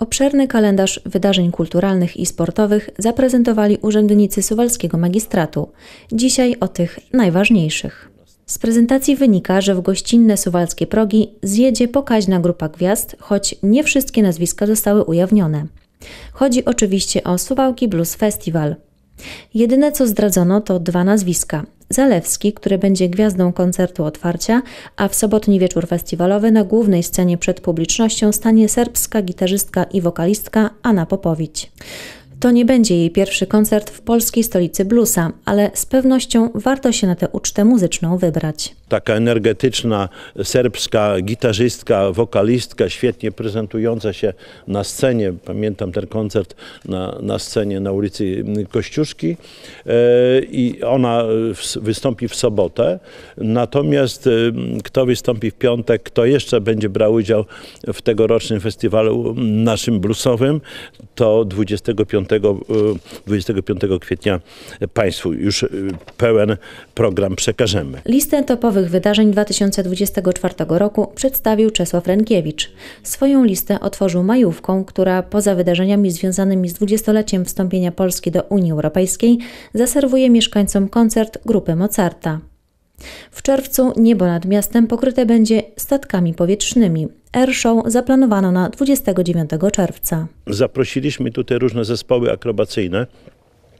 Obszerny kalendarz wydarzeń kulturalnych i sportowych zaprezentowali urzędnicy Suwalskiego Magistratu. Dzisiaj o tych najważniejszych. Z prezentacji wynika, że w gościnne suwalskie progi zjedzie pokaźna grupa gwiazd, choć nie wszystkie nazwiska zostały ujawnione. Chodzi oczywiście o Suwałki Blues Festival. Jedyne co zdradzono to dwa nazwiska: Zalewski, który będzie gwiazdą koncertu otwarcia, a w sobotni wieczór festiwalowy na głównej scenie przed publicznością stanie serbska gitarzystka i wokalistka Anna Popowicz. To nie będzie jej pierwszy koncert w polskiej stolicy bluesa, ale z pewnością warto się na tę ucztę muzyczną wybrać. Taka energetyczna serbska gitarzystka, wokalistka, świetnie prezentująca się na scenie. Pamiętam ten koncert na, na scenie na ulicy Kościuszki e, i ona wystąpi w sobotę. Natomiast e, kto wystąpi w piątek, kto jeszcze będzie brał udział w tegorocznym festiwalu naszym bluesowym, to 25 25 y, kwietnia Państwu już y, pełen program przekażemy. Listę topowych wydarzeń 2024 roku przedstawił Czesław Renkiewicz. Swoją listę otworzył majówką, która poza wydarzeniami związanymi z 20-leciem wstąpienia Polski do Unii Europejskiej zaserwuje mieszkańcom koncert grupy Mozarta. W czerwcu niebo nad miastem pokryte będzie statkami powietrznymi. Airshow zaplanowano na 29 czerwca. Zaprosiliśmy tutaj różne zespoły akrobacyjne,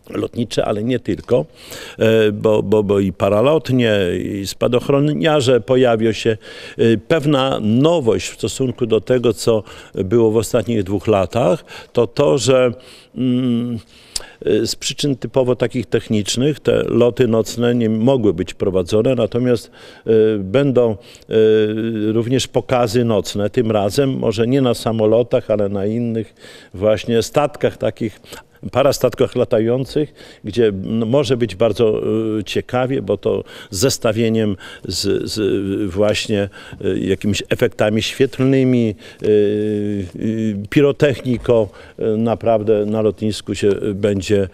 lotnicze, ale nie tylko, e, bo, bo, bo i paralotnie, i spadochroniarze pojawią się. E, pewna nowość w stosunku do tego, co było w ostatnich dwóch latach, to to, że mm, e, z przyczyn typowo takich technicznych te loty nocne nie mogły być prowadzone, natomiast y, będą y, również pokazy nocne, tym razem może nie na samolotach, ale na innych właśnie statkach takich statkach latających, gdzie no, może być bardzo e, ciekawie, bo to z zestawieniem z, z właśnie e, jakimiś efektami świetlnymi, e, pirotechniką, naprawdę na lotnisku się będzie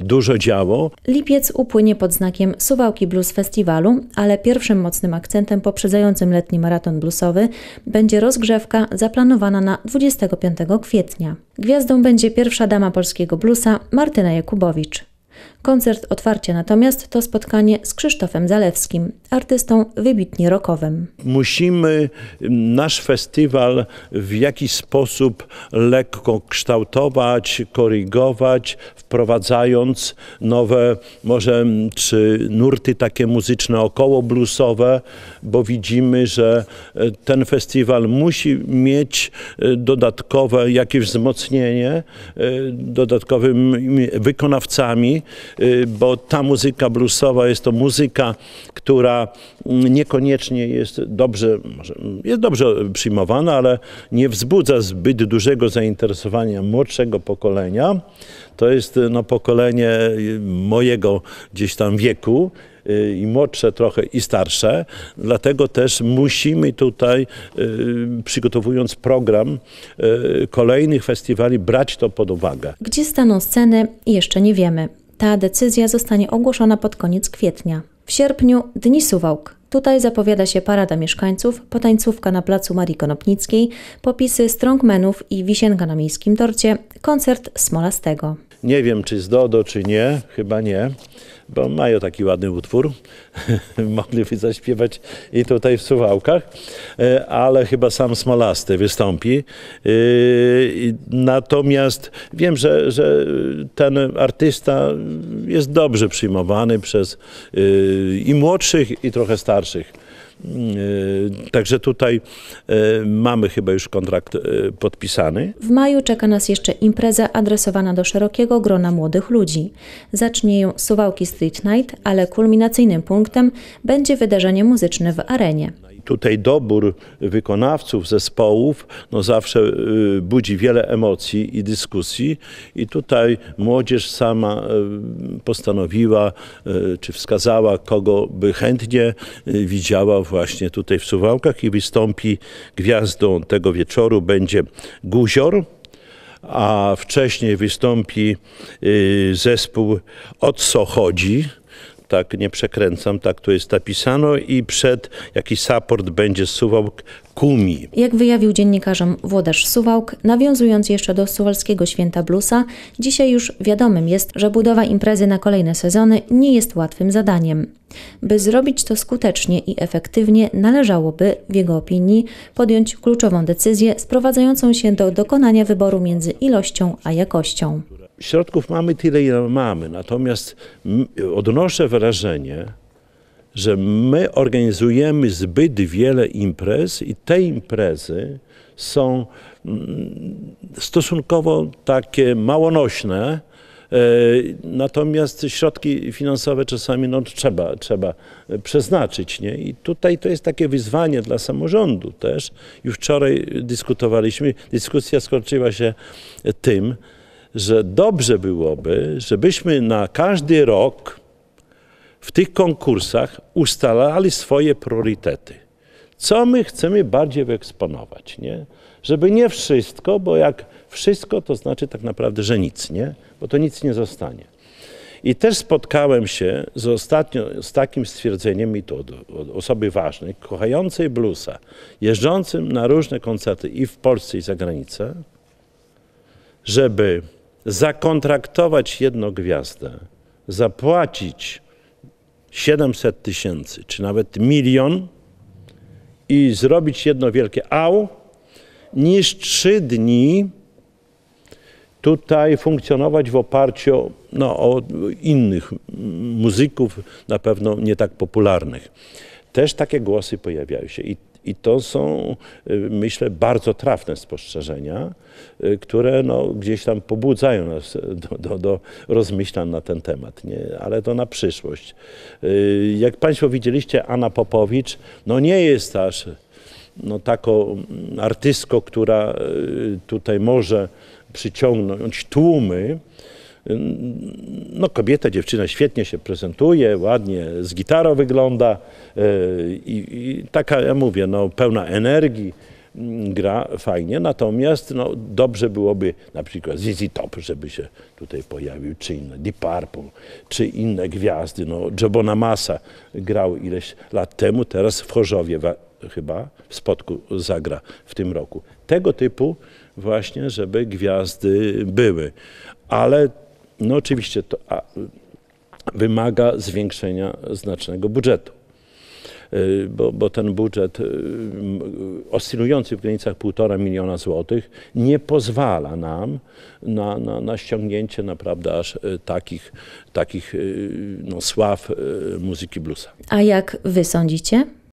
dużo działo. Lipiec upłynie pod znakiem Suwałki Blues Festiwalu, ale pierwszym mocnym akcentem poprzedzającym letni maraton bluesowy będzie rozgrzewka zaplanowana na 25 kwietnia. Gwiazdą będzie pierwsza dama polskiego bluesu, Plusa Martyna Jakubowicz. Koncert otwarcia natomiast to spotkanie z Krzysztofem Zalewskim, artystą wybitnie rokowym. Musimy nasz festiwal w jakiś sposób lekko kształtować, korygować, wprowadzając nowe może czy nurty takie muzyczne około bluesowe, bo widzimy, że e, ten festiwal musi mieć e, dodatkowe jakieś wzmocnienie, e, dodatkowym wykonawcami, Y, bo ta muzyka bluesowa jest to muzyka, która mm, niekoniecznie jest dobrze, mm, jest dobrze przyjmowana, ale nie wzbudza zbyt dużego zainteresowania młodszego pokolenia. To jest y, no, pokolenie y, mojego gdzieś tam wieku i młodsze trochę i starsze, dlatego też musimy tutaj, przygotowując program kolejnych festiwali, brać to pod uwagę. Gdzie staną sceny, jeszcze nie wiemy. Ta decyzja zostanie ogłoszona pod koniec kwietnia. W sierpniu Dni Suwałk. Tutaj zapowiada się parada mieszkańców, potańcówka na placu Marii Konopnickiej, popisy strongmenów i wisienka na miejskim torcie, koncert Smolastego. Nie wiem, czy z Dodo, czy nie, chyba nie, bo mają taki ładny utwór. Mogliby zaśpiewać i tutaj w Suwałkach, e, ale chyba sam Smolasty wystąpi. E, natomiast wiem, że, że ten artysta jest dobrze przyjmowany przez e, i młodszych, i trochę starszych Yy, także tutaj yy, mamy chyba już kontrakt yy, podpisany. W maju czeka nas jeszcze impreza adresowana do szerokiego grona młodych ludzi. Zacznie ją Suwałki Street Night, ale kulminacyjnym punktem będzie wydarzenie muzyczne w arenie tutaj dobór wykonawców, zespołów, no zawsze y, budzi wiele emocji i dyskusji i tutaj młodzież sama y, postanowiła, y, czy wskazała, kogo by chętnie widziała właśnie tutaj w Suwałkach i wystąpi gwiazdą tego wieczoru będzie Guzior, a wcześniej wystąpi zespół Od co chodzi, tak nie przekręcam, tak to jest napisano i przed jakiś support będzie Suwałk Kumi. Jak wyjawił dziennikarzom Włodarz Suwałk, nawiązując jeszcze do Suwalskiego Święta Blusa, dzisiaj już wiadomym jest, że budowa imprezy na kolejne sezony nie jest łatwym zadaniem. By zrobić to skutecznie i efektywnie, należałoby, w jego opinii, podjąć kluczową decyzję sprowadzającą się do dokonania wyboru między ilością a jakością środków mamy tyle, ile mamy. Natomiast odnoszę wrażenie, że my organizujemy zbyt wiele imprez i te imprezy są stosunkowo takie małonośne, e, Natomiast środki finansowe czasami no, trzeba, trzeba przeznaczyć. Nie? I tutaj to jest takie wyzwanie dla samorządu też. Już wczoraj dyskutowaliśmy, dyskusja skończyła się tym, że dobrze byłoby, żebyśmy na każdy rok w tych konkursach ustalali swoje priorytety. Co my chcemy bardziej wyeksponować, nie? Żeby nie wszystko, bo jak wszystko, to znaczy tak naprawdę, że nic, nie? Bo to nic nie zostanie. I też spotkałem się z ostatnio z takim stwierdzeniem i to od, od osoby ważnej, kochającej bluesa, jeżdżącym na różne koncerty i w Polsce i za granicę, żeby zakontraktować jedną gwiazdę, zapłacić 700 tysięcy, czy nawet milion i zrobić jedno wielkie au, niż trzy dni tutaj funkcjonować w oparciu no, o innych muzyków, na pewno nie tak popularnych. Też takie głosy pojawiają się. I i to są, y, myślę, bardzo trafne spostrzeżenia, y, które no, gdzieś tam pobudzają nas do, do, do rozmyślań na ten temat, nie? ale to na przyszłość. Y, jak Państwo widzieliście, Anna Popowicz no, nie jest aż no, taką artystką, która tutaj może przyciągnąć tłumy, no kobieta, dziewczyna świetnie się prezentuje, ładnie z gitarą wygląda e, i, i taka, ja mówię, no, pełna energii mm, gra fajnie, natomiast no, dobrze byłoby na przykład ZZ Top, żeby się tutaj pojawił, czy inne Deep Purple, czy inne gwiazdy. No, Jobona Massa grał ileś lat temu, teraz w Chorzowie chyba w Spotku zagra w tym roku. Tego typu właśnie, żeby gwiazdy były. Ale no oczywiście to wymaga zwiększenia znacznego budżetu. Y, bo, bo, ten budżet y, oscylujący w granicach 1,5 miliona złotych nie pozwala nam na, na, na ściągnięcie naprawdę aż y, takich, takich no, sław muzyki bluesa. A jak wy sądzicie?